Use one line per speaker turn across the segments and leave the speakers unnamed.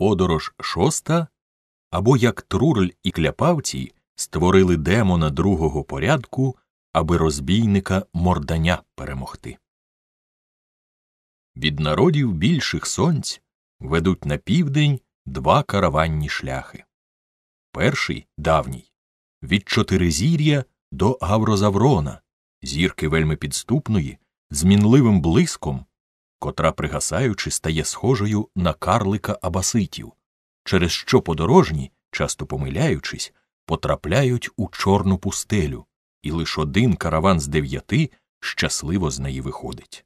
Подорож шоста або як Трурль і кляпавці створили демона другого порядку, аби розбійника мордання перемогти. Від народів більших сонць ведуть на південь два караванні шляхи. Перший давній від Чотиризір'я до Гаврозаврона, зірки вельми підступної, змінливим блиском котра, пригасаючи, стає схожою на карлика абаситів, через що подорожні, часто помиляючись, потрапляють у чорну пустелю, і лише один караван з дев'яти щасливо з неї виходить.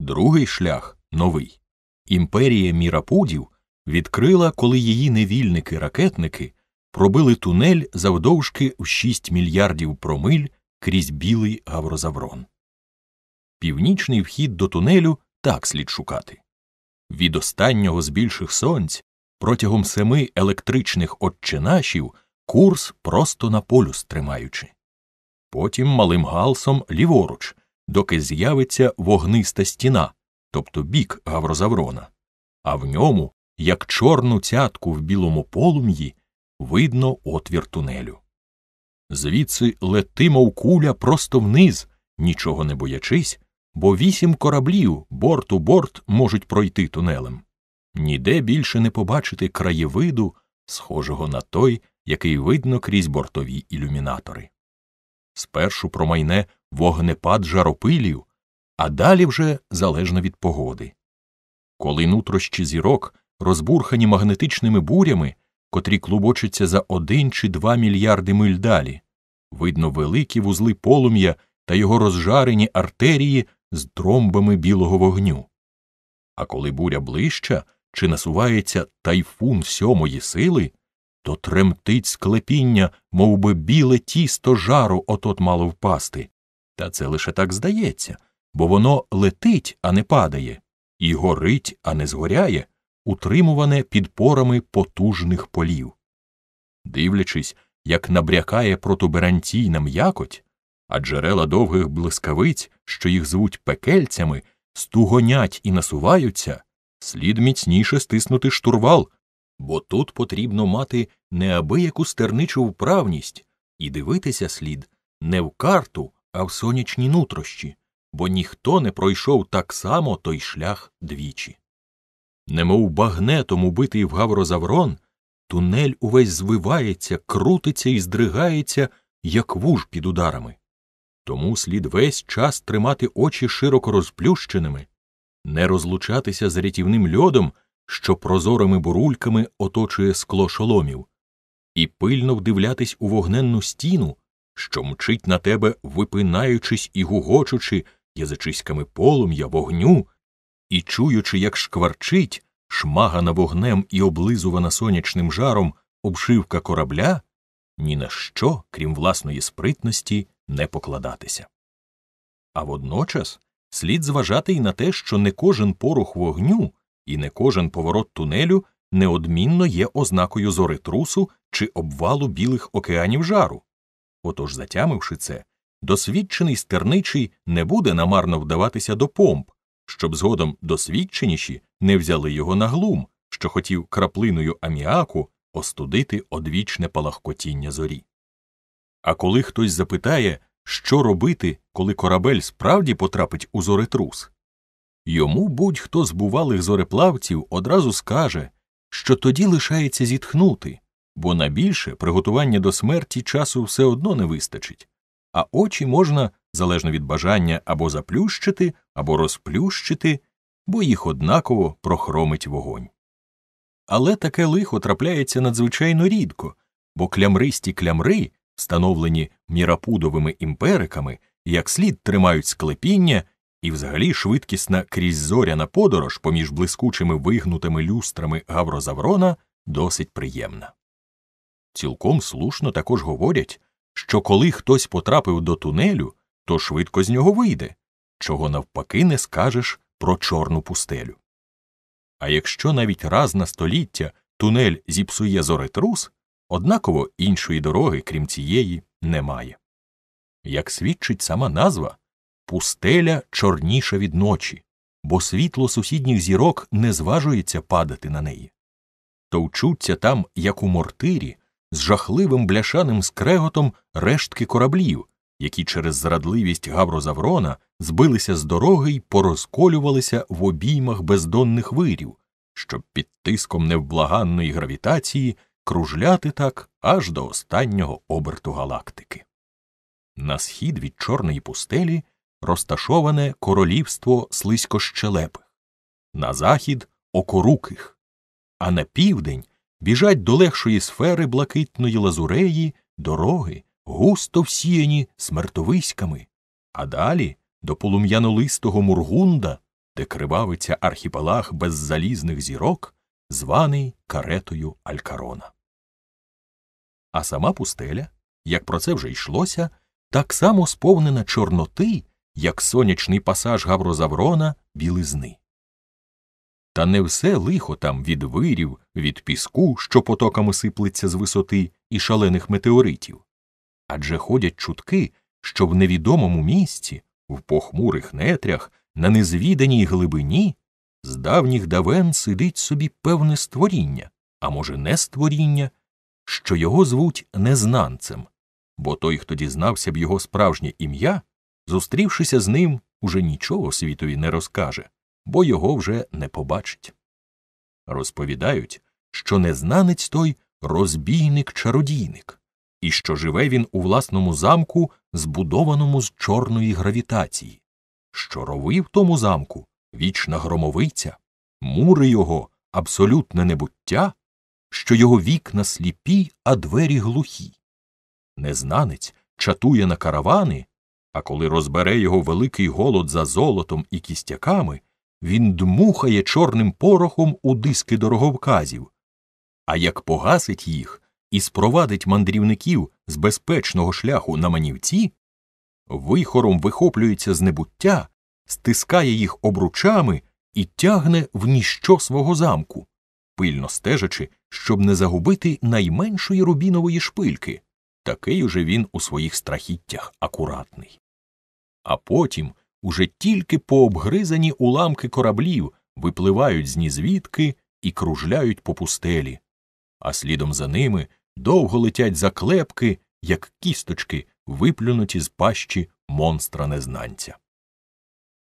Другий шлях новий. Імперія мірапудів відкрила, коли її невільники-ракетники пробили тунель завдовжки в 6 мільярдів промиль крізь білий гаврозаврон північний вхід до тунелю так слід шукати. Від останнього з більших сонць протягом семи електричних отчинашів курс просто на полюс тримаючи, потім малим галсом ліворуч, доки з'явиться вогниста стіна, тобто бік Гаврозаврона, а в ньому, як чорну цятку в білому полум'ї, видно отвір тунелю. Звідси летимов куля просто вниз, нічого не боячись, бо вісім кораблів борт у борт можуть пройти тунелем. Ніде більше не побачити краєвиду, схожого на той, який видно крізь бортові ілюмінатори. Спершу промайне вогнепад жаропилів, а далі вже залежно від погоди. Коли нутрощі зірок, розбурхані магнетичними бурями, котрі клубочаться за один чи два мільярди миль далі, видно великі вузли полум'я та його розжарені артерії з дромбами білого вогню. А коли буря ближча чи насувається тайфун сьомої сили, то тремтить склепіння, мов би біле тісто жару отот мало впасти. Та це лише так здається, бо воно летить, а не падає, і горить, а не згоряє, утримуване підпорами потужних полів. Дивлячись, як набрякає протуберанційна м'якоть, а джерела довгих блискавиць, що їх звуть пекельцями, стугонять і насуваються, слід міцніше стиснути штурвал, бо тут потрібно мати неабияку стерничу вправність і дивитися слід не в карту, а в сонячні нутрощі, бо ніхто не пройшов так само той шлях двічі. Немов багнетом убитий в гаврозаврон, тунель увесь звивається, крутиться і здригається, як вуж під ударами. Тому слід весь час тримати очі широко розплющеними, не розлучатися з рятівним льодом, що прозорими бурульками оточує скло шоломів, і пильно вдивлятись у вогненну стіну, що мчить на тебе, випинаючись і гугочучи язичиськами полум'я, вогню, і чуючи, як шкварчить, шмагана вогнем і облизувана сонячним жаром обшивка корабля, ні на що, крім власної спритності не покладатися. А водночас слід зважати і на те, що не кожен порух вогню і не кожен поворот тунелю неодмінно є ознакою зоритрусу чи обвалу білих океанів жару. Отож, затямивши це, досвідчений стерничий не буде намарно вдаватися до помп, щоб згодом досвідченіші не взяли його на глум, що хотів краплиною аміаку остудити одвічне палахкотіння зорі. А коли хтось запитає, що робити, коли корабель справді потрапить у зоретрус, йому будь-хто з бувалих зореплавців одразу скаже, що тоді лишається зітхнути, бо на більше приготування до смерті часу все одно не вистачить, а очі можна, залежно від бажання, або заплющити, або розплющити, бо їх однаково прохромить вогонь. Але таке лихо трапляється надзвичайно рідко, бо клямристі клямри встановлені мірапудовими імпериками, як слід тримають склепіння, і взагалі швидкісна крізь зоряна подорож поміж блискучими вигнутими люстрами Гаврозаврона досить приємна. Цілком слушно також говорять, що коли хтось потрапив до тунелю, то швидко з нього вийде, чого навпаки не скажеш про чорну пустелю. А якщо навіть раз на століття тунель зіпсує зоретрус, Однаково іншої дороги, крім цієї, немає. Як свідчить сама назва, пустеля чорніша від ночі, бо світло сусідніх зірок не зважується падати на неї. Товчуться там, як у мортирі, з жахливим бляшаним скреготом рештки кораблів, які через зрадливість Гаврозаврона збилися з дороги й порозколювалися в обіймах бездонних вирів, щоб під тиском невблаганної гравітації кружляти так аж до останнього оберту галактики. На схід від Чорної пустелі розташоване королівство слизькощелепих, на захід окоруких, а на південь біжать до легшої сфери блакитної лазуреї дороги, густо всіяні смертовиськами, а далі до полум'янолистого мургунда, де кривавиться архіпелаг беззалізних зірок, званий каретою Алькарона а сама пустеля, як про це вже йшлося, так само сповнена Чорноти, як сонячний пасаж Гаврозаврона білизни. Та не все лихо там від вирів, від піску, що потоками сиплеться з висоти і шалених метеоритів. Адже ходять чутки, що в невідомому місці, в похмурих нетрях, на незвіданій глибині з давніх давен сидить собі певне створіння, а може, не створіння, що його звуть незнанцем, бо той, хто дізнався б його справжнє ім'я, зустрівшися з ним, уже нічого світові не розкаже, бо його вже не побачить. Розповідають, що незнанець той розбійник чародійник, і що живе він у власному замку, збудованому з чорної гравітації, що рови в тому замку вічна громовиця, мури його абсолютне небуття що його вікна сліпі, а двері глухі. Незнанець чатує на каравани, а коли розбере його великий голод за золотом і кістяками, він дмухає чорним порохом у диски дороговказів, а як погасить їх і спровадить мандрівників з безпечного шляху на манівці, вихором вихоплюється з небуття, стискає їх обручами і тягне в ніщо свого замку пильно стежачи, щоб не загубити найменшої рубінової шпильки. Такий уже він у своїх страхіттях акуратний. А потім уже тільки пообгризані уламки кораблів випливають з нізвідки і кружляють по пустелі, а слідом за ними довго летять заклепки, як кісточки, виплюнуті з пащі монстра незнанця.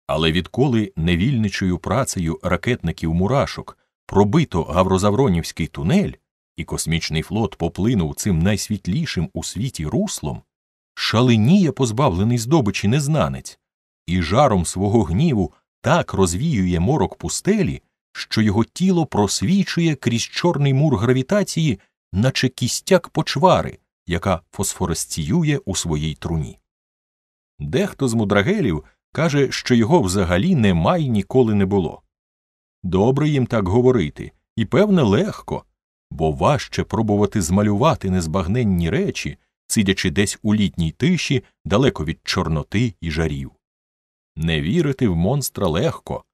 Але відколи невільничою працею ракетників мурашок пробито Гаврозавронівський тунель, і космічний флот поплинув цим найсвітлішим у світі руслом, шаленіє позбавлений здобичі незнанець, і жаром свого гніву так розвіює морок пустелі, що його тіло просвічує крізь чорний мур гравітації, наче кістяк почвари, яка фосфоресціює у своїй труні. Дехто з мудрагелів каже, що його взагалі немає ніколи не було. Добре їм так говорити, і, певне, легко, бо важче пробувати змалювати незбагненні речі, сидячи десь у літній тиші, далеко від чорноти і жарів. Не вірити в монстра легко,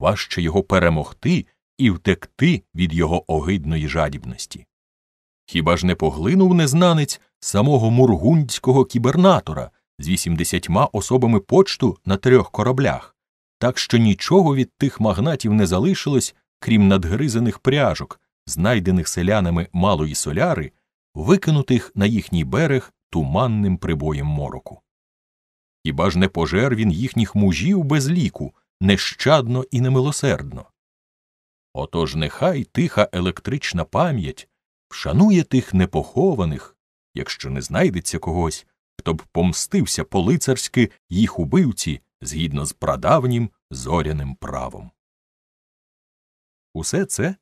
важче його перемогти і втекти від його огидної жадібності. Хіба ж не поглинув незнанець самого мургундського кібернатора з 80 особами почту на трьох кораблях? так що нічого від тих магнатів не залишилось, крім надгризаних пряжок, знайдених селянами малої соляри, викинутих на їхній берег туманним прибоєм мороку. Хіба ж не пожер він їхніх мужів без ліку, нещадно і немилосердно? Отож нехай тиха електрична пам'ять вшанує тих непохованих, якщо не знайдеться когось, хто б помстився по лицарськи їх убивці згідно з прадавнім зоряним правом. Усе це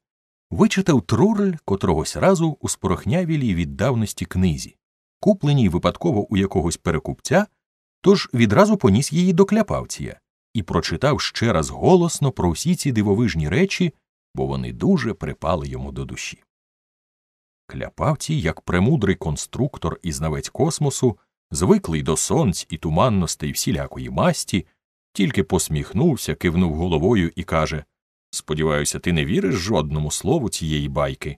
вичитав Трурель котрогось разу у спорохнявілій від давності книзі, купленій випадково у якогось перекупця, тож відразу поніс її до кляпавція і прочитав ще раз голосно про всі ці дивовижні речі, бо вони дуже припали йому до душі. Кляпавці, як премудрий конструктор і знавець космосу, звиклий до сонць і туманностей всілякої масті, тільки посміхнувся, кивнув головою і каже Сподіваюся, ти не віриш жодному слову цієї байки.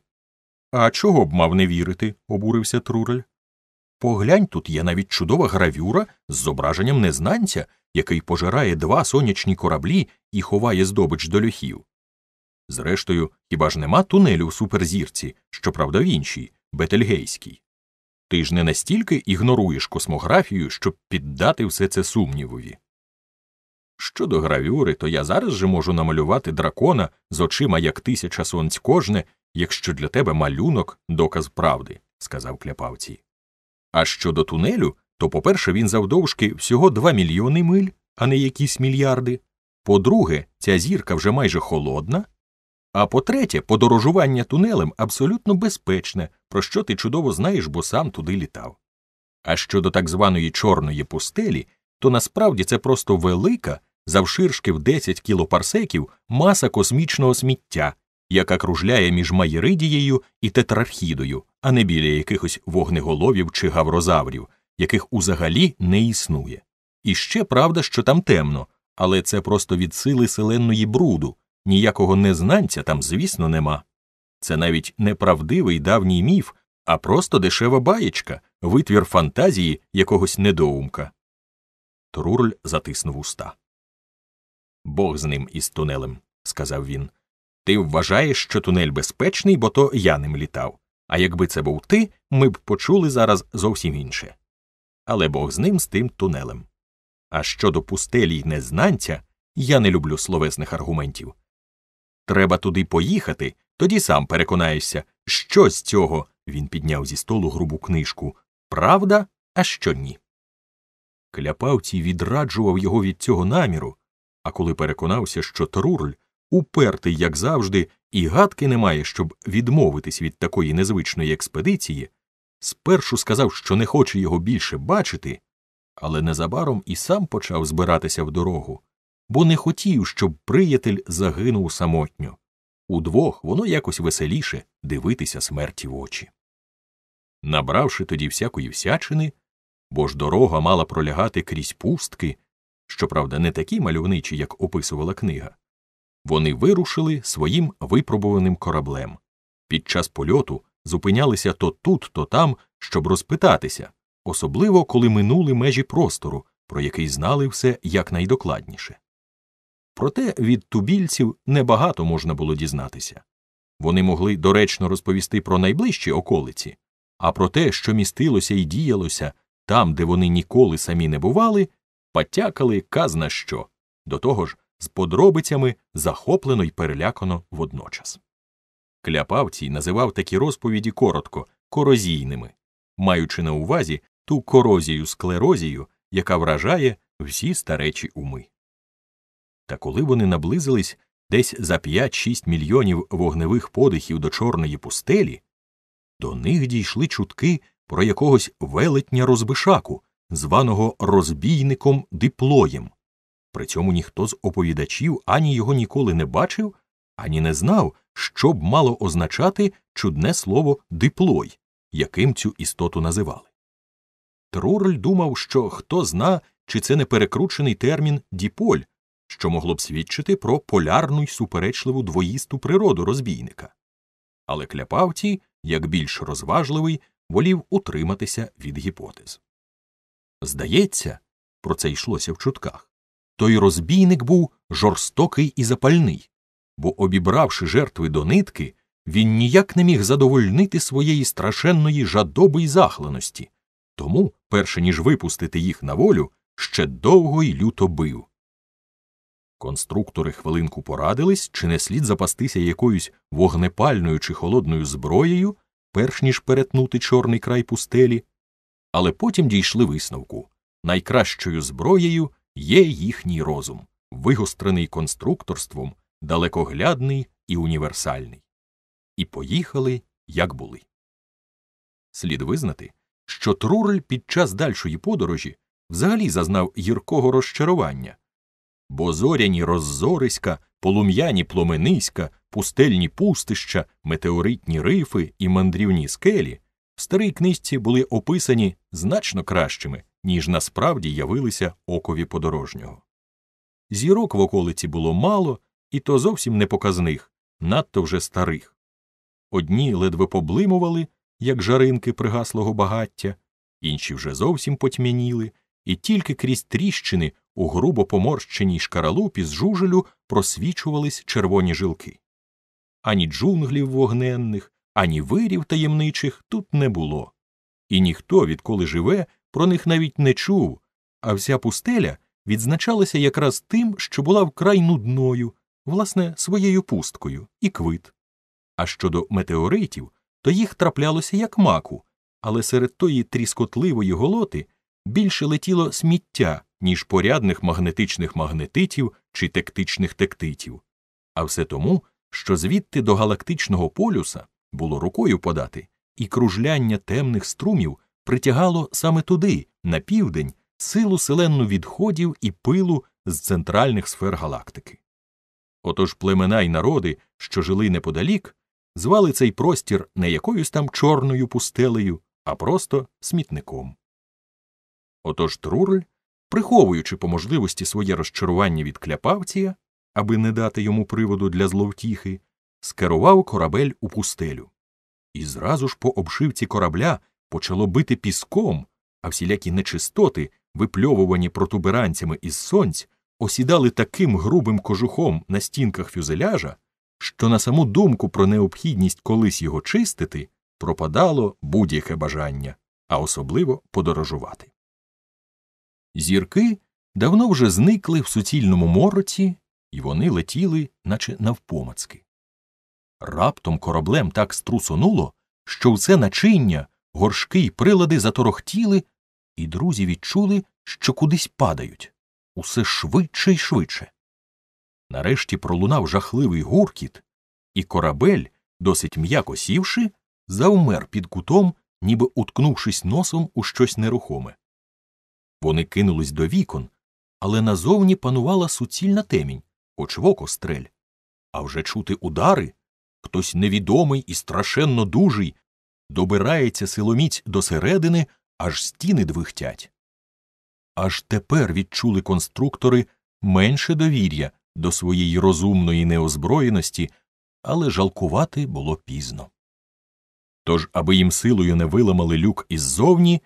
А чого б мав не вірити? обурився Трурель. Поглянь, тут є навіть чудова гравюра з зображенням незнанця, який пожирає два сонячні кораблі і ховає здобич до льохів. Зрештою, хіба ж нема тунелю в суперзірці, щоправда, в іншій, Бетельгейській. Ти ж не настільки ігноруєш космографію, щоб піддати все це сумнівові. Щодо гравюри, то я зараз же можу намалювати дракона з очима як тисяча сонць кожне, якщо для тебе малюнок доказ правди, сказав кляпавці. А щодо тунелю, то, по перше, він завдовжки всього два мільйони миль, а не якісь мільярди. По друге, ця зірка вже майже холодна. А по третє, подорожування тунелем абсолютно безпечне, про що ти чудово знаєш, бо сам туди літав. А щодо так званої чорної пустелі, то насправді це просто велика завширшки в 10 кілопарсеків маса космічного сміття, яка кружляє між Маєридією і Тетрархідою, а не біля якихось вогнеголовів чи гаврозаврів, яких узагалі не існує. І ще правда, що там темно, але це просто від сили селенної бруду, ніякого незнанця там, звісно, нема. Це навіть неправдивий давній міф, а просто дешева баєчка, витвір фантазії якогось недоумка. Трурль затиснув уста. Бог з ним із тунелем, сказав він. Ти вважаєш, що тунель безпечний, бо то я ним літав. А якби це був ти, ми б почули зараз зовсім інше. Але Бог з ним з тим тунелем. А щодо пустелі й незнанця, я не люблю словесних аргументів. Треба туди поїхати, тоді сам переконаєшся, що з цього він підняв зі столу грубу книжку правда, а що ні. Кляпавці відраджував його від цього наміру, а коли переконався, що Трурль упертий, як завжди, і гадки немає, щоб відмовитись від такої незвичної експедиції, спершу сказав, що не хоче його більше бачити, але незабаром і сам почав збиратися в дорогу, бо не хотів, щоб приятель загинув самотньо. Удвох воно якось веселіше дивитися смерті в очі. Набравши тоді всякої всячини, бо ж дорога мала пролягати крізь пустки щоправда, не такі мальовничі, як описувала книга. Вони вирушили своїм випробуваним кораблем. Під час польоту зупинялися то тут, то там, щоб розпитатися, особливо коли минули межі простору, про який знали все якнайдокладніше. Проте від тубільців небагато можна було дізнатися. Вони могли доречно розповісти про найближчі околиці, а про те, що містилося і діялося там, де вони ніколи самі не бували, потякали казна що, до того ж, з подробицями захоплено й перелякано водночас. Кляпавтій називав такі розповіді коротко корозійними, маючи на увазі ту корозію склерозію, яка вражає всі старечі уми. Та коли вони наблизились десь за 5-6 мільйонів вогневих подихів до чорної пустелі, до них дійшли чутки про якогось велетня розбишаку, званого розбійником диплоєм. При цьому ніхто з оповідачів ані його ніколи не бачив, ані не знав, що б мало означати чудне слово диплой, яким цю істоту називали. Трурль думав, що хто зна, чи це не перекручений термін діполь, що могло б свідчити про полярну й суперечливу двоїсту природу розбійника. Але кляпавці, як більш розважливий, волів утриматися від гіпотез. Здається, про це йшлося в чутках. Той розбійник був жорстокий і запальний, бо, обібравши жертви до нитки, він ніяк не міг задовольнити своєї страшенної жадоби й захланості, тому, перше ніж випустити їх на волю, ще довго й люто бив. Конструктори хвилинку порадились, чи не слід запастися якоюсь вогнепальною чи холодною зброєю, перш ніж перетнути чорний край пустелі, але потім дійшли висновку найкращою зброєю є їхній розум, вигострений конструкторством, далекоглядний і універсальний. І поїхали, як були. Слід визнати, що трурль під час дальшої подорожі взагалі зазнав гіркого розчарування, бо зоряні роззориська, полум'яні пломениська, пустельні пустища, метеоритні рифи і мандрівні скелі в старій книжці були описані значно кращими, ніж насправді явилися окові подорожнього. Зірок в околиці було мало, і то зовсім не показних, надто вже старих. Одні ледве поблимували, як жаринки пригаслого багаття, інші вже зовсім потьмяніли, і тільки крізь тріщини у грубо поморщеній шкаралупі з жужелю просвічувались червоні жилки. Ані джунглів вогненних, ані вирів таємничих тут не було, і ніхто, відколи живе, про них навіть не чув, а вся пустеля відзначалася якраз тим, що була вкрай нудною, власне, своєю пусткою і квит. А щодо метеоритів, то їх траплялося як маку, але серед тої тріскотливої голоти більше летіло сміття, ніж порядних магнетичних магнетитів чи тектичних тектитів. А все тому, що звідти до галактичного полюса було рукою подати, і кружляння темних струмів притягало саме туди, на південь, силу селенну відходів і пилу з центральних сфер галактики. Отож племена й народи, що жили неподалік, звали цей простір не якоюсь там чорною пустелею, а просто смітником. Отож Трурель, приховуючи по можливості своє розчарування від кляпавція, аби не дати йому приводу для зловтіхи, скерував корабель у пустелю. І зразу ж по обшивці корабля почало бити піском, а всілякі нечистоти, випльовувані протуберанцями із сонць, осідали таким грубим кожухом на стінках фюзеляжа, що на саму думку про необхідність колись його чистити пропадало будь-яке бажання, а особливо подорожувати. Зірки давно вже зникли в суцільному мороці, і вони летіли, наче навпомацки. Раптом кораблем так струсонуло, що все начиння, горшки й прилади заторохтіли, і друзі відчули, що кудись падають усе швидше й швидше. Нарешті пролунав жахливий гуркіт, і корабель, досить м'яко сівши, завмер під кутом, ніби уткнувшись носом у щось нерухоме. Вони кинулись до вікон, але назовні панувала суцільна темінь, хоч в око стрель, а вже чути удари хтось невідомий і страшенно дужий, добирається силоміць до середини, аж стіни двихтять. Аж тепер відчули конструктори менше довір'я до своєї розумної неозброєності, але жалкувати було пізно. Тож, аби їм силою не виламали люк іззовні,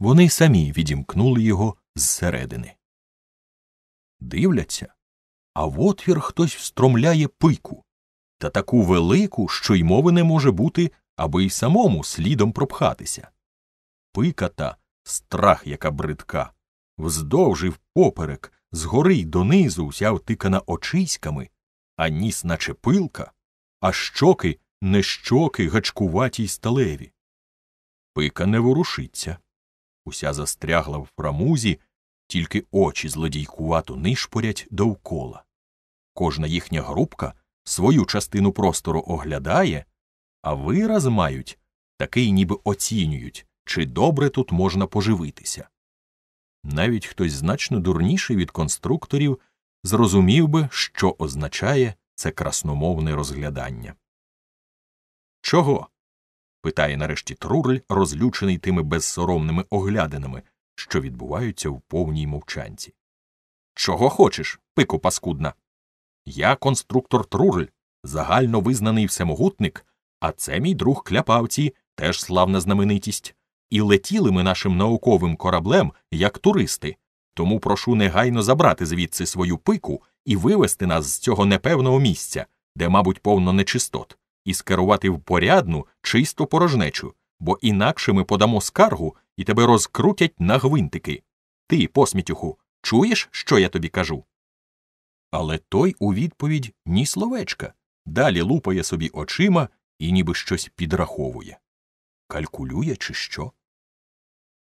вони самі відімкнули його зсередини. Дивляться, а в отвір хтось встромляє пику та таку велику, що й мови не може бути, аби й самому слідом пропхатися. Пиката страх, яка бридка, вздовж і впоперек, згори й донизу вся втикана очиськами, а ніс, наче пилка, а щоки не щоки гачкуваті й сталеві. Пика не ворушиться. Уся застрягла в фрамузі, тільки очі злодійкувато нишпорять довкола. Кожна їхня грубка свою частину простору оглядає, а вираз мають такий, ніби оцінюють, чи добре тут можна поживитися. Навіть хтось значно дурніший від конструкторів зрозумів би, що означає це красномовне розглядання. Чого? питає нарешті трурль, розлючений тими безсоромними оглядинами, що відбуваються в повній мовчанці. Чого хочеш, пику паскудна? Я конструктор Трурель, загально визнаний всемогутник, а це мій друг кляпавці, теж славна знаменитість. І летіли ми нашим науковим кораблем як туристи. Тому прошу негайно забрати звідси свою пику і вивести нас з цього непевного місця, де, мабуть, повно нечистот, і скерувати в порядну, чисту порожнечу, бо інакше ми подамо скаргу і тебе розкрутять на гвинтики. Ти, посмітюху, чуєш, що я тобі кажу? Але той у відповідь ні словечка, далі лупає собі очима і ніби щось підраховує. Калькулює, чи що?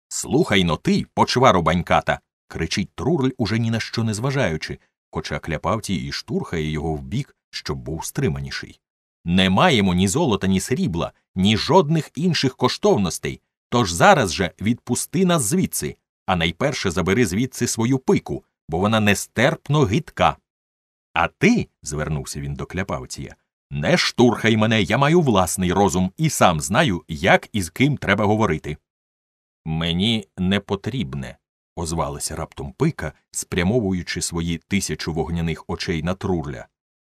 Слухай но ти, почвару баньката. кричить трурль, уже ні на що не зважаючи, хоча кляпавтій і штурхає його вбік, щоб був стриманіший. Не маємо ні золота, ні срібла, ні жодних інших коштовностей. Тож зараз же відпусти нас звідси, а найперше забери звідси свою пику, бо вона нестерпно гидка. А ти, звернувся він до кляпавція, не штурхай мене, я маю власний розум і сам знаю, як і з ким треба говорити. Мені не потрібне, озвалася раптом пика, спрямовуючи свої тисячу вогняних очей на трурля.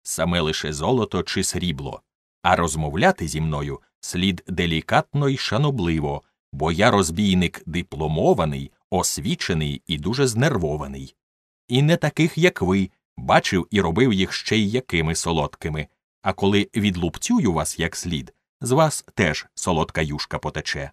Саме лише золото чи срібло, а розмовляти зі мною слід делікатно й шанобливо, бо я розбійник дипломований, освічений і дуже знервований. І не таких, як ви, бачив і робив їх ще й якими солодкими, а коли відлупцюю вас як слід, з вас теж солодка юшка потече.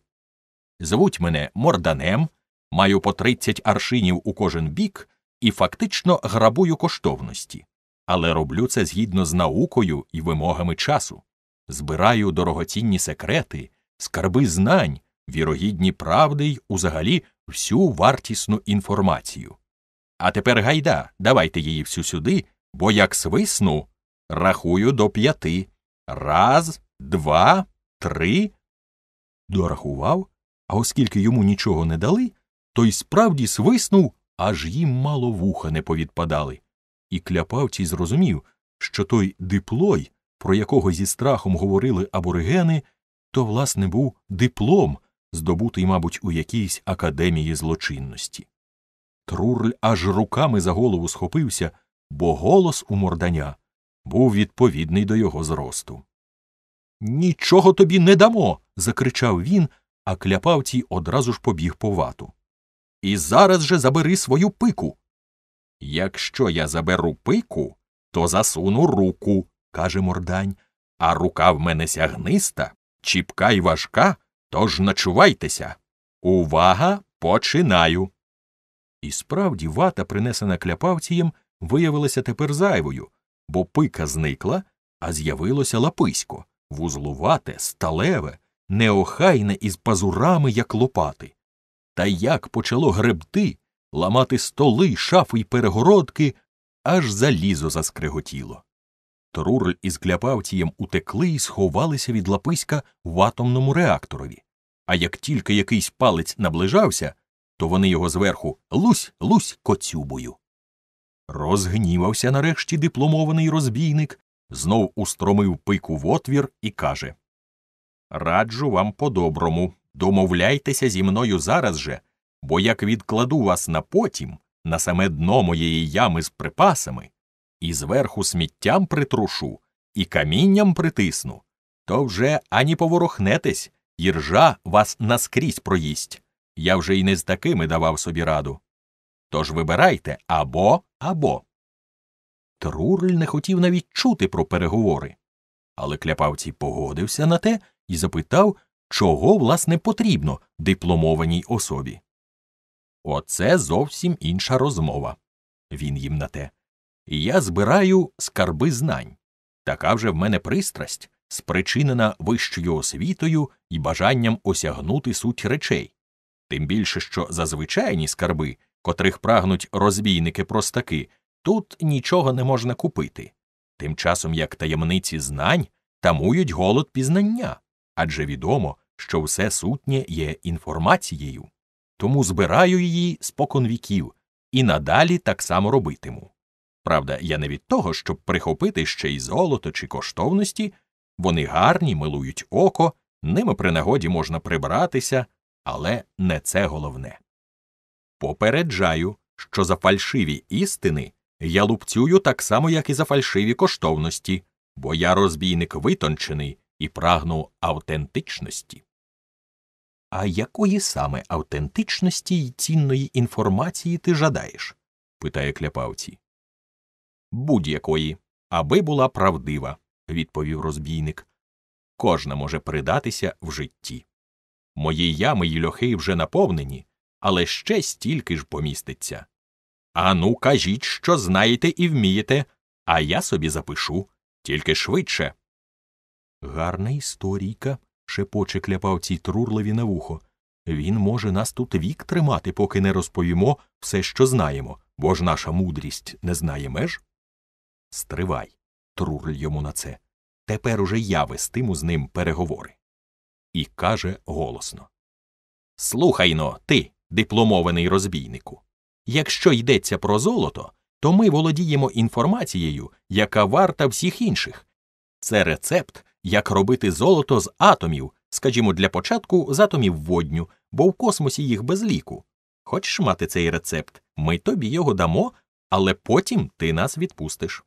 Звуть мене морданем, маю по тридцять аршинів у кожен бік і фактично грабую коштовності, але роблю це згідно з наукою і вимогами часу, збираю дорогоцінні секрети, скарби знань, вірогідні правди й узагалі всю вартісну інформацію. А тепер гайда, давайте її всю сюди, бо як свисну, рахую до п'яти. Раз, два, три. Дорахував, а оскільки йому нічого не дали, то й справді свиснув, аж їм мало вуха не повідпадали. І кляпавці зрозумів, що той диплой, про якого зі страхом говорили аборигени, то, власне, був диплом, здобутий, мабуть, у якійсь академії злочинності. Трурль аж руками за голову схопився, бо голос у морданя був відповідний до його зросту. Нічого тобі не дамо. закричав він, а кляпавтій одразу ж побіг по вату. І зараз же забери свою пику. Якщо я заберу пику, то засуну руку, каже мордань, а рука в мене сягниста, чіпка й важка, тож начувайтеся. Увага, починаю. І справді вата, принесена кляпавцієм, виявилася тепер зайвою, бо пика зникла, а з'явилося лаписько вузлувате, сталеве, неохайне із пазурами, як лопати. Та як почало гребти, ламати столи, шафи й перегородки, аж залізо заскриготіло. Трурль із кляпавцієм утекли і сховалися від лаписька в атомному реакторові, а як тільки якийсь палець наближався, то вони його зверху Лусь, Лусь коцюбою. Розгнівався нарешті дипломований розбійник, знов устромив пику в отвір і каже Раджу вам по-доброму, домовляйтеся зі мною зараз же, бо як відкладу вас на потім, на саме дно моєї ями з припасами, і зверху сміттям притрушу, і камінням притисну, то вже ані поворохнетесь, іржа вас наскрізь проїсть. Я вже й не з такими давав собі раду. Тож вибирайте або, або. Трурель не хотів навіть чути про переговори. Але кляпавці погодився на те і запитав, чого, власне, потрібно дипломованій особі. Оце зовсім інша розмова. Він їм на те. Я збираю скарби знань. Така вже в мене пристрасть, спричинена вищою освітою і бажанням осягнути суть речей. Тим більше, що за звичайні скарби, котрих прагнуть розбійники простаки, тут нічого не можна купити, тим часом як таємниці знань тамують голод пізнання адже відомо, що все сутнє є інформацією, тому збираю її спокон віків і надалі так само робитиму. Правда, я не від того, щоб прихопити ще й золото чи коштовності, вони гарні, милують око, ними при нагоді можна прибратися але не це головне. Попереджаю, що за фальшиві істини я лупцюю так само, як і за фальшиві коштовності, бо я розбійник витончений і прагну автентичності. А якої саме автентичності й цінної інформації ти жадаєш? питає кляпавці. Будь-якої, аби була правдива, відповів розбійник. Кожна може придатися в житті. Мої ями й льохи вже наповнені, але ще стільки ж поміститься. Ану, кажіть, що знаєте і вмієте, а я собі запишу тільки швидше. Гарна історійка. шепоче кляпав цій трурливі на вухо. Він може нас тут вік тримати, поки не розповімо все, що знаємо, бо ж наша мудрість не знає меж. Стривай, Трурль йому на це. Тепер уже я вестиму з ним переговори і каже голосно: Слухай но, ти, дипломований розбійнику. Якщо йдеться про золото, то ми володіємо інформацією, яка варта всіх інших. Це рецепт, як робити золото з атомів, скажімо, для початку з атомів водню, бо в космосі їх без ліку. Хочеш мати цей рецепт, ми тобі його дамо, але потім ти нас відпустиш.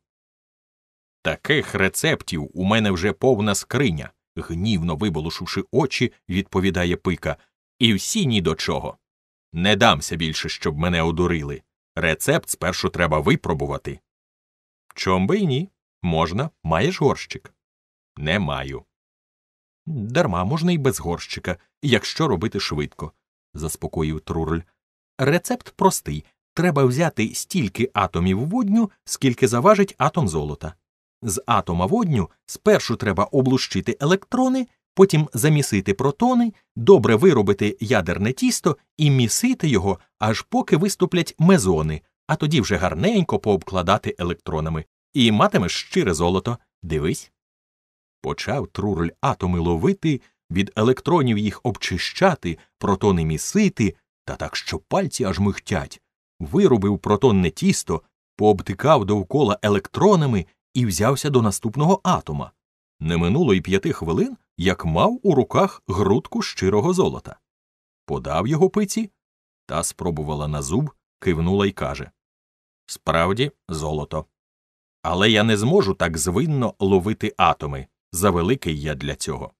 Таких рецептів у мене вже повна скриня, гнівно виболушивши очі, відповідає пика. І всі ні до чого. Не дамся більше, щоб мене одурили. Рецепт спершу треба випробувати. Чом би й ні? Можна, маєш горщик? Не маю. Дарма можна й без горщика, якщо робити швидко, заспокоїв Трурль. Рецепт простий треба взяти стільки атомів водню, скільки заважить атом золота. З атома водню спершу треба облущити електрони, потім замісити протони, добре виробити ядерне тісто і місити його, аж поки виступлять мезони, а тоді вже гарненько пообкладати електронами, і матимеш щире золото. Дивись. Почав трурль атоми ловити, від електронів їх обчищати, протони місити, та так, що пальці аж михтять. Виробив протонне тісто, пообтикав довкола електронами і взявся до наступного атома. Не минуло й п'яти хвилин, як мав у руках грудку щирого золота. Подав його пиці та спробувала на зуб, кивнула й каже Справді, золото. Але я не зможу так звинно ловити атоми. Завеликий я для цього.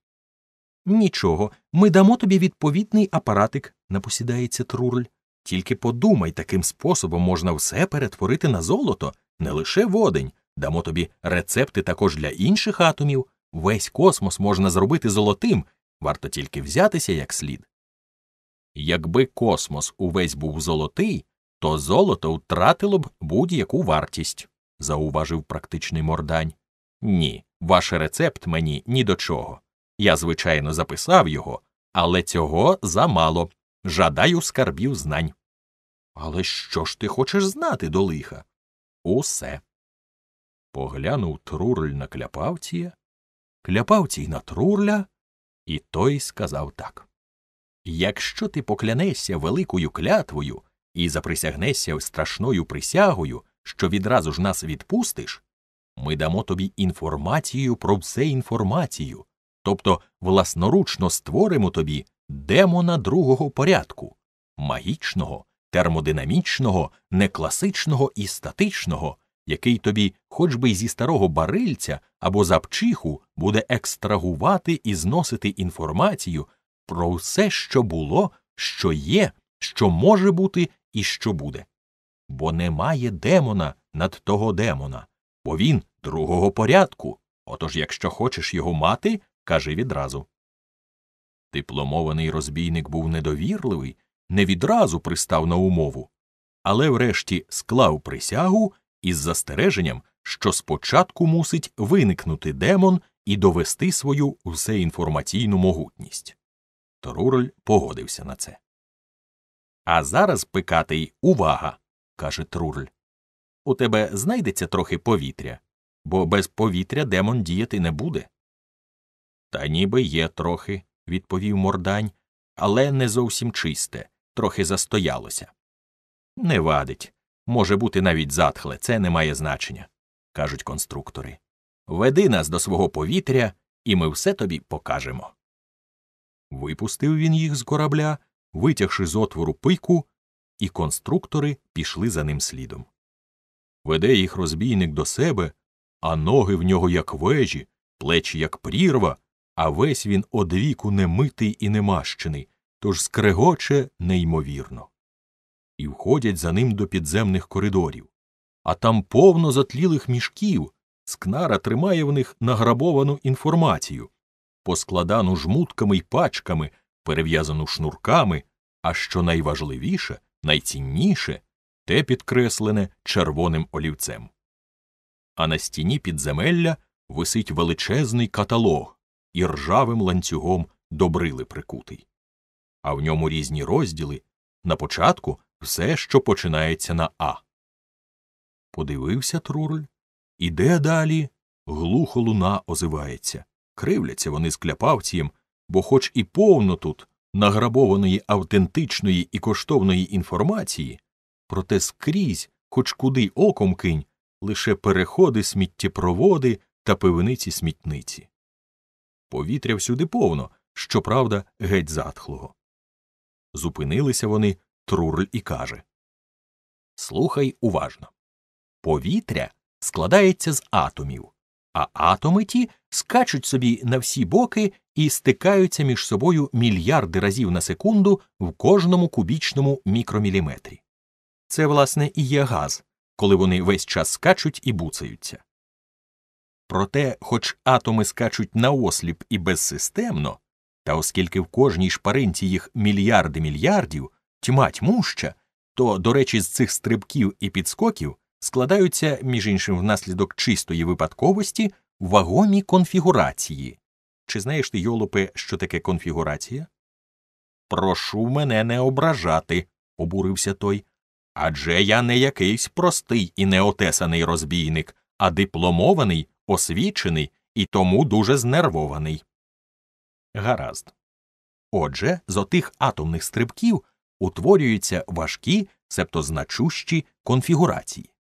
Нічого, ми дамо тобі відповідний апаратик, напосідається труль. Тільки подумай, таким способом можна все перетворити на золото, не лише водень, Дамо тобі рецепти також для інших атомів. Весь космос можна зробити золотим, варто тільки взятися як слід. Якби космос увесь був золотий, то золото втратило б будь-яку вартість, зауважив практичний мордань. Ні, ваш рецепт мені ні до чого. Я, звичайно, записав його, але цього замало. Жадаю скарбів знань. Але що ж ти хочеш знати, долиха? Усе. Поглянув Трурель на Кляпавтія, Кляпавтій на труля. і той сказав так Якщо ти поклянешся великою клятвою і заприсягнешся страшною присягою, що відразу ж нас відпустиш, ми дамо тобі інформацію про все інформацію, тобто власноручно створимо тобі демона другого порядку магічного, термодинамічного, некласичного і статичного який тобі, хоч би й зі старого барильця або запчиху, буде екстрагувати і зносити інформацію про все, що було, що є, що може бути і що буде. Бо немає демона над того демона, бо він другого порядку. Отож, якщо хочеш його мати, кажи відразу. Дипломований розбійник був недовірливий, не відразу пристав на умову, але врешті склав присягу із застереженням, що спочатку мусить виникнути демон і довести свою всеінформаційну могутність. Торурель погодився на це. А зараз, пикатий, увага. каже труль. У тебе знайдеться трохи повітря, бо без повітря демон діяти не буде. Та ніби є трохи, відповів мордань, але не зовсім чисте, трохи застоялося. Не вадить може бути навіть затхле, це не має значення, кажуть конструктори. Веди нас до свого повітря, і ми все тобі покажемо. Випустив він їх з корабля, витягши з отвору пику, і конструктори пішли за ним слідом. Веде їх розбійник до себе, а ноги в нього як вежі, плечі як прірва, а весь він одвіку немитий і немащений, тож скрегоче неймовірно і входять за ним до підземних коридорів. А там повно затлілих мішків. Скнара тримає в них награбовану інформацію, поскладану жмутками й пачками, перев'язану шнурками, а що найважливіше, найцінніше те підкреслене червоним олівцем. А на стіні підземелля висить величезний каталог і ржавим ланцюгом добрили прикутий. А в ньому різні розділи на початку все, що починається на А. Подивився Трурль. Іде далі, глухо луна озивається. Кривляться вони з кляпавцієм, бо, хоч і повно тут награбованої автентичної і коштовної інформації, проте скрізь, хоч куди оком кинь, лише переходи, сміттєпроводи та пивниці смітниці. Повітря всюди повно, щоправда, геть затхлого. Зупинилися вони Трурл і каже Слухай уважно. Повітря складається з атомів, а атоми ті скачуть собі на всі боки і стикаються між собою мільярди разів на секунду в кожному кубічному мікроміліметрі. Це, власне, і є газ, коли вони весь час скачуть і буцаються. Проте, хоч атоми скачуть наосліп і безсистемно, та оскільки в кожній шпаринці їх мільярди мільярдів, тьма тьмуща, то, до речі, з цих стрибків і підскоків складаються, між іншим, внаслідок чистої випадковості вагомі конфігурації. Чи знаєш ти, Йолопе, що таке конфігурація? Прошу мене не ображати, обурився той. Адже я не якийсь простий і неотесаний розбійник, а дипломований, освічений і тому дуже знервований. Гаразд. Отже, з отих атомних стрибків утворюються важкі, себто значущі конфігурації.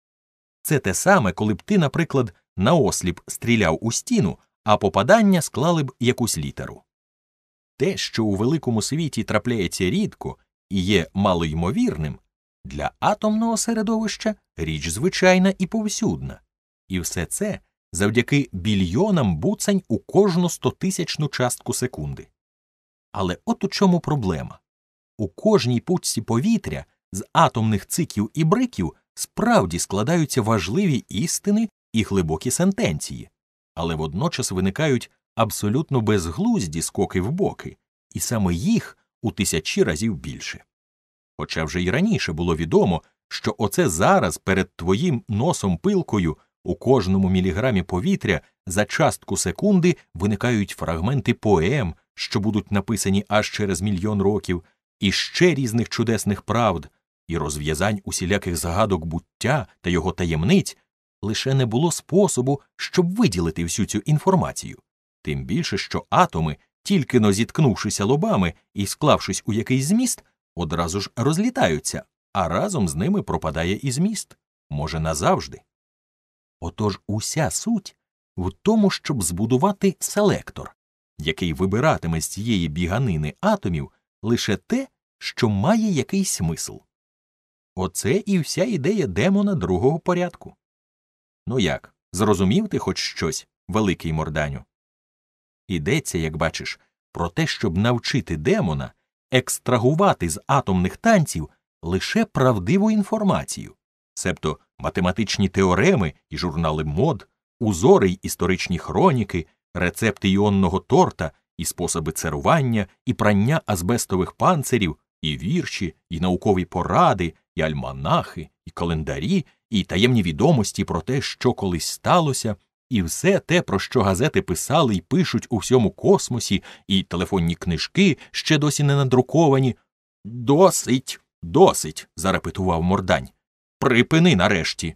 Це те саме, коли б ти, наприклад, наосліп стріляв у стіну, а попадання склали б якусь літеру. Те, що у великому світі трапляється рідко і є малоймовірним, для атомного середовища річ звичайна і повсюдна, і все це завдяки більйонам буцень у кожну стотисячну частку секунди. Але от у чому проблема у кожній пучці повітря з атомних циків і бриків справді складаються важливі істини і глибокі сентенції, але водночас виникають абсолютно безглузді скоки в боки, і саме їх у тисячі разів більше. Хоча вже й раніше було відомо, що оце зараз перед твоїм носом пилкою у кожному міліграмі повітря за частку секунди виникають фрагменти поем, що будуть написані аж через мільйон років і ще різних чудесних правд і розв'язань усіляких загадок буття та його таємниць, лише не було способу, щоб виділити всю цю інформацію, тим більше, що атоми, тільки но зіткнувшися лобами і склавшись у якийсь зміст, одразу ж розлітаються, а разом з ними пропадає і зміст може назавжди. Отож уся суть в тому, щоб збудувати селектор, який вибиратиме з цієї біганини атомів лише те, що має якийсь смисл. Оце і вся ідея демона другого порядку. Ну як, зрозумів ти хоч щось, великий морданю? Ідеться, як бачиш, про те, щоб навчити демона екстрагувати з атомних танців лише правдиву інформацію, себто математичні теореми і журнали мод, узори й історичні хроніки, рецепти іонного торта, і способи царування, і прання азбестових панцирів, і вірші, і наукові поради, і альманахи, і календарі, і таємні відомості про те, що колись сталося, і все те, про що газети писали і пишуть у всьому космосі, і телефонні книжки ще досі не надруковані. Досить, досить. зарепетував мордань. Припини нарешті.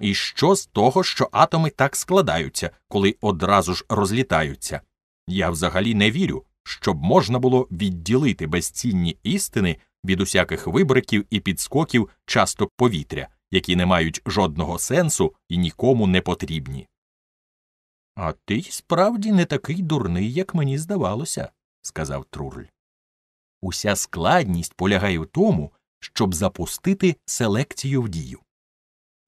І що з того, що атоми так складаються, коли одразу ж розлітаються? Я взагалі не вірю, щоб можна було відділити безцінні істини від усяких вибриків і підскоків часток повітря, які не мають жодного сенсу і нікому не потрібні. А ти справді не такий дурний, як мені здавалося, сказав Трурль. Уся складність полягає в тому, щоб запустити селекцію в дію.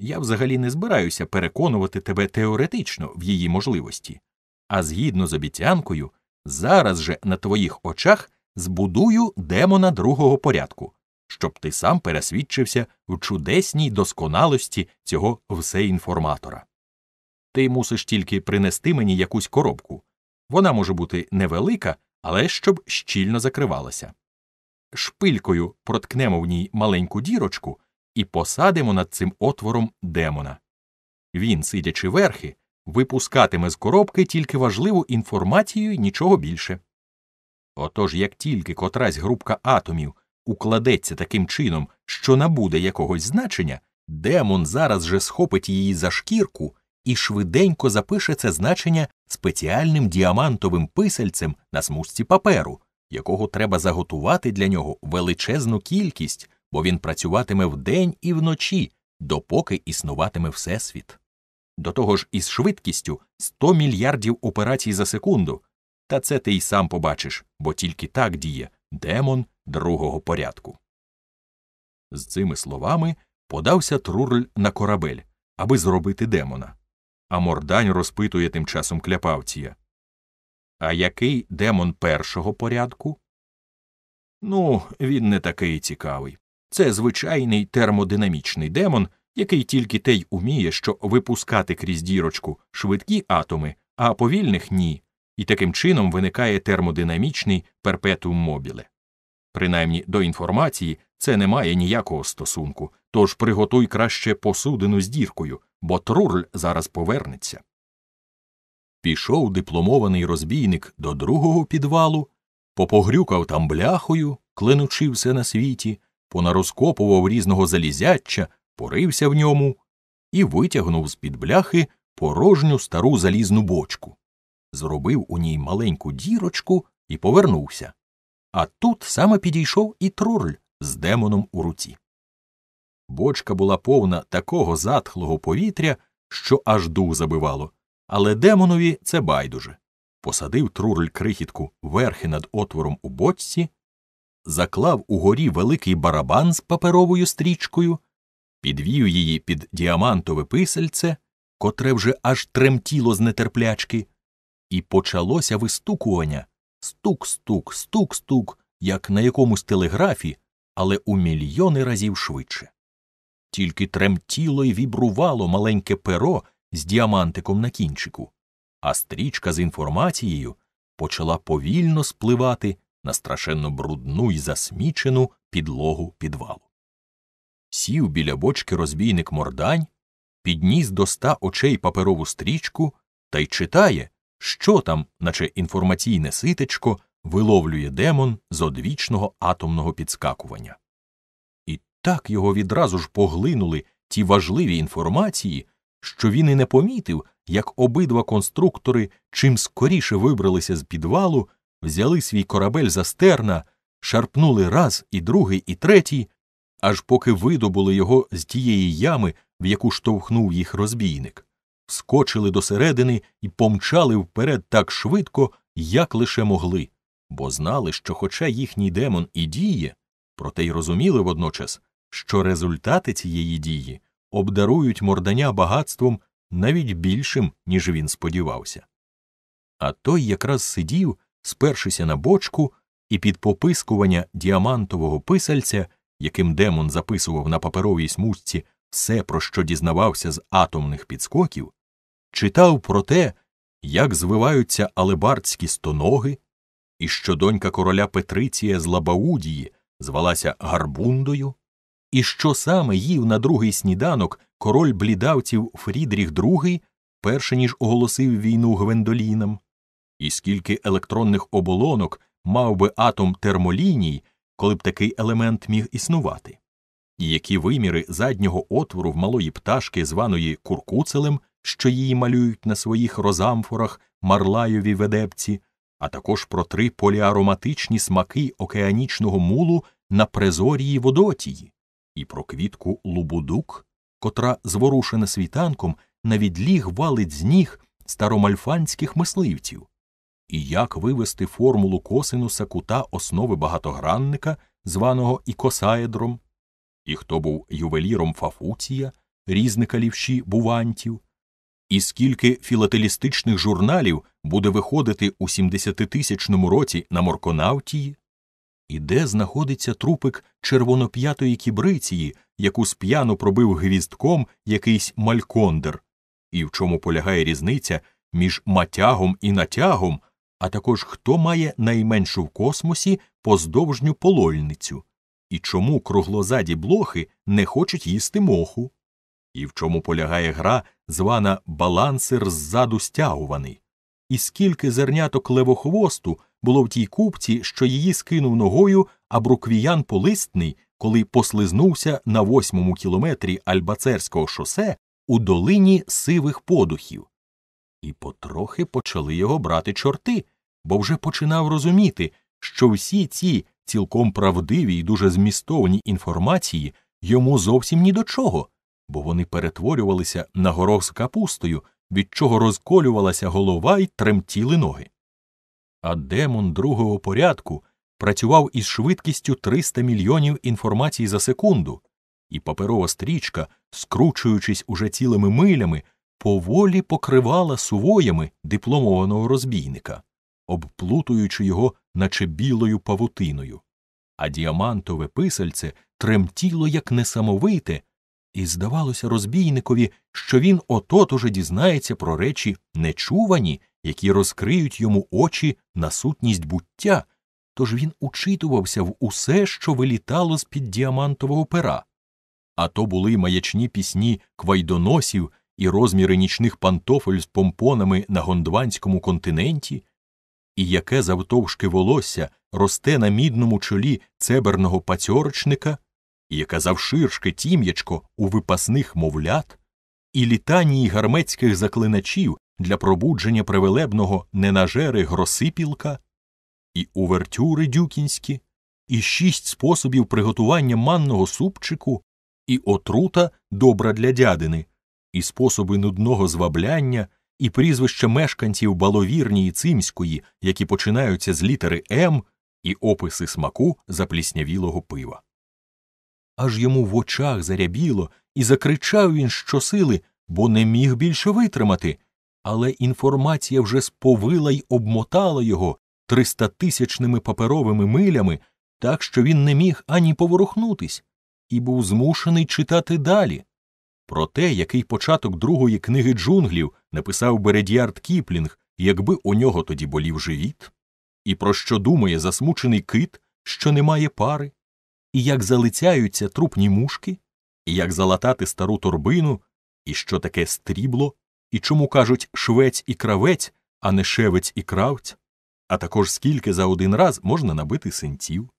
Я взагалі не збираюся переконувати тебе теоретично в її можливості а згідно з обіцянкою, зараз же на твоїх очах збудую демона другого порядку, щоб ти сам пересвідчився в чудесній досконалості цього всеінформатора. Ти мусиш тільки принести мені якусь коробку. Вона може бути невелика, але щоб щільно закривалася. Шпилькою проткнемо в ній маленьку дірочку і посадимо над цим отвором демона. Він, сидячи верхи, випускатиме з коробки тільки важливу інформацію і нічого більше. Отож, як тільки котрась групка атомів укладеться таким чином, що набуде якогось значення, демон зараз же схопить її за шкірку і швиденько запише це значення спеціальним діамантовим писальцем на смужці паперу, якого треба заготувати для нього величезну кількість, бо він працюватиме вдень і вночі, допоки існуватиме Всесвіт до того ж із швидкістю 100 мільярдів операцій за секунду. Та це ти й сам побачиш, бо тільки так діє демон другого порядку. З цими словами подався Трурль на корабель, аби зробити демона. А мордань розпитує тим часом кляпавція. А який демон першого порядку? Ну, він не такий цікавий. Це звичайний термодинамічний демон, який тільки те й уміє, що випускати крізь дірочку швидкі атоми, а повільних ні, і таким чином виникає термодинамічний перпетум мобіле. Принаймні до інформації це не має ніякого стосунку, тож приготуй краще посудину з діркою, бо трурль зараз повернеться. Пішов дипломований розбійник до другого підвалу, попогрюкав там бляхою, клинучи все на світі, понарозкопував різного залізяча, порився в ньому і витягнув з під бляхи порожню стару залізну бочку, зробив у ній маленьку дірочку і повернувся. А тут саме підійшов і троль з демоном у руці. Бочка була повна такого затхлого повітря, що аж дух забивало, але демонові це байдуже. Посадив труль крихітку верхи над отвором у бочці, заклав угорі великий барабан з паперовою стрічкою, підвів її під діамантове писальце, котре вже аж тремтіло з нетерплячки, і почалося вистукування стук, стук, стук, стук, як на якомусь телеграфі, але у мільйони разів швидше. Тільки тремтіло й вібрувало маленьке перо з діамантиком на кінчику, а стрічка з інформацією почала повільно спливати на страшенно брудну й засмічену підлогу підвалу сів біля бочки розбійник мордань, підніс до ста очей паперову стрічку та й читає, що там, наче інформаційне ситечко, виловлює демон з одвічного атомного підскакування. І так його відразу ж поглинули ті важливі інформації, що він і не помітив, як обидва конструктори чим скоріше вибралися з підвалу, взяли свій корабель за стерна, шарпнули раз і другий, і третій аж поки видобули його з тієї ями, в яку штовхнув їх розбійник, вскочили досередини і помчали вперед так швидко, як лише могли, бо знали, що, хоча їхній демон і діє, проте й розуміли водночас, що результати цієї дії обдарують мордання багатством навіть більшим, ніж він сподівався. А той якраз сидів, спершися на бочку, і під попискування діамантового писальця яким демон записував на паперовій смужці все, про що дізнавався з атомних підскоків, читав про те, як звиваються алебардські стоноги, і що донька короля Петриція з Лабаудії звалася Гарбундою, і що саме їв на другий сніданок король блідавців Фрідріх II, перше ніж оголосив війну Гвендолінам, і скільки електронних оболонок мав би атом термоліній коли б такий елемент міг існувати, і які виміри заднього отвору в малої пташки, званої куркуцелем, що її малюють на своїх розамфорах марлайові ведепці, а також про три поліароматичні смаки океанічного мулу на Презорії водотії, і про квітку лубудук, котра, зворушена світанком, на відліг валить з ніг старомальфанських мисливців і як вивести формулу косинуса кута основи багатогранника, званого ікосаедром, і хто був ювеліром Фафуція, різника лівші бувантів, і скільки філателістичних журналів буде виходити у 70-тисячному році на морконавтії, і де знаходиться трупик червоноп'ятої кібриції, яку сп'яно пробив гвіздком якийсь малькондер, і в чому полягає різниця між матягом і натягом, а також хто має найменшу в космосі поздовжню полольницю, і чому круглозаді блохи не хочуть їсти моху, і в чому полягає гра, звана балансер ззаду стягуваний, і скільки зерняток левохвосту було в тій купці, що її скинув ногою, а бруквіян полистний, коли послизнувся на восьмому кілометрі Альбацерського шосе у долині сивих подухів. І потрохи почали його брати чорти, бо вже починав розуміти, що всі ці цілком правдиві і дуже змістовні інформації йому зовсім ні до чого, бо вони перетворювалися на горох з капустою, від чого розколювалася голова і тремтіли ноги. А демон другого порядку працював із швидкістю 300 мільйонів інформацій за секунду, і паперова стрічка, скручуючись уже цілими милями, поволі покривала сувоями дипломованого розбійника обплутуючи його, наче білою павутиною, а діамантове писальце тремтіло як несамовите, і здавалося розбійникові, що він отот уже дізнається про речі нечувані, які розкриють йому очі на сутність буття, тож він учитувався в усе, що вилітало з під діамантового пера. А то були маячні пісні квайдоносів і розміри нічних пантофель з помпонами на гондванському континенті, і яке завтовшки волосся росте на мідному чолі цеберного пацьорочника, і яке завширшки тім'ячко у випасних мовлят, і літанії гармецьких заклиначів для пробудження привелебного ненажери гросипілка, і увертюри дюкінські, і шість способів приготування манного супчику, і отрута добра для дядини, і способи нудного звабляння і прізвища мешканців Баловірні і Цимської, які починаються з літери М, і описи смаку запліснявілого пива. Аж йому в очах зарябіло, і закричав він щосили, бо не міг більше витримати. Але інформація вже сповила й обмотала його тристатисячними паперовими милями, так що він не міг ані поворухнутись, і був змушений читати далі. Про те, який початок другої книги джунглів написав Бередіард Кіплінг, якби у нього тоді болів живіт, і про що думає засмучений кит, що немає пари, і як залицяються трупні мушки, і як залатати стару торбину, і що таке стрібло, і чому кажуть швець і кравець, а не шевець і кравць, а також скільки за один раз можна набити синців.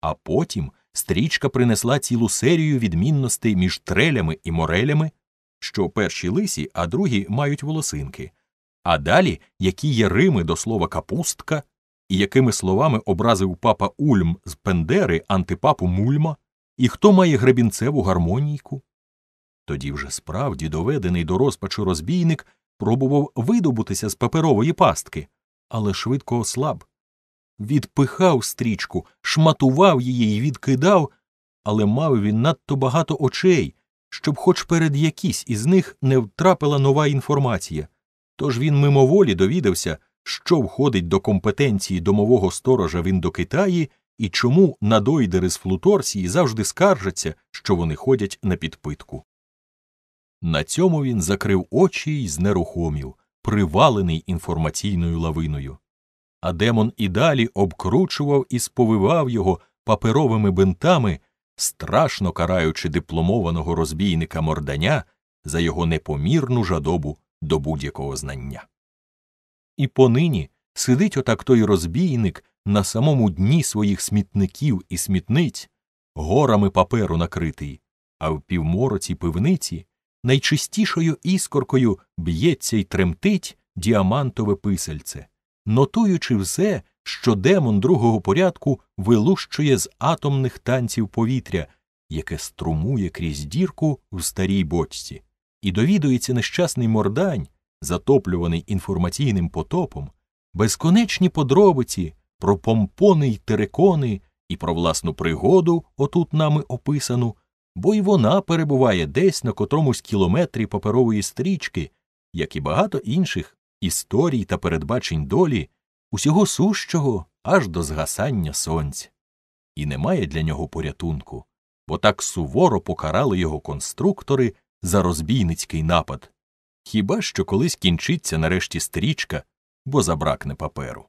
А потім стрічка принесла цілу серію відмінностей між трелями і морелями, що перші лисі, а другі мають волосинки, а далі які є рими до слова капустка, і якими словами образив папа Ульм з Пендери антипапу Мульма, і хто має гребінцеву гармонійку. Тоді вже справді доведений до розпачу розбійник пробував видобутися з паперової пастки, але швидко ослаб відпихав стрічку, шматував її і відкидав, але мав він надто багато очей, щоб хоч перед якісь із них не втрапила нова інформація. Тож він мимоволі довідався, що входить до компетенції домового сторожа в Індокитаї і чому надойдери з Флуторсії завжди скаржаться, що вони ходять на підпитку. На цьому він закрив очі й знерухомів, привалений інформаційною лавиною а демон і далі обкручував і сповивав його паперовими бинтами, страшно караючи дипломованого розбійника морданя за його непомірну жадобу до будь-якого знання. І понині сидить отак той розбійник на самому дні своїх смітників і смітниць, горами паперу накритий, а в півмороці пивниці найчистішою іскоркою б'ється й тремтить діамантове писальце нотуючи все, що демон другого порядку вилущує з атомних танців повітря, яке струмує крізь дірку в старій бочці, і довідується нещасний мордань, затоплюваний інформаційним потопом, безконечні подробиці про помпони й терекони і про власну пригоду, отут нами описану, бо й вона перебуває десь на котромусь кілометрі паперової стрічки, як і багато інших історій та передбачень долі, усього сущого аж до згасання сонця, і немає для нього порятунку, бо так суворо покарали його конструктори за розбійницький напад. Хіба що колись кінчиться нарешті стрічка, бо забракне паперу.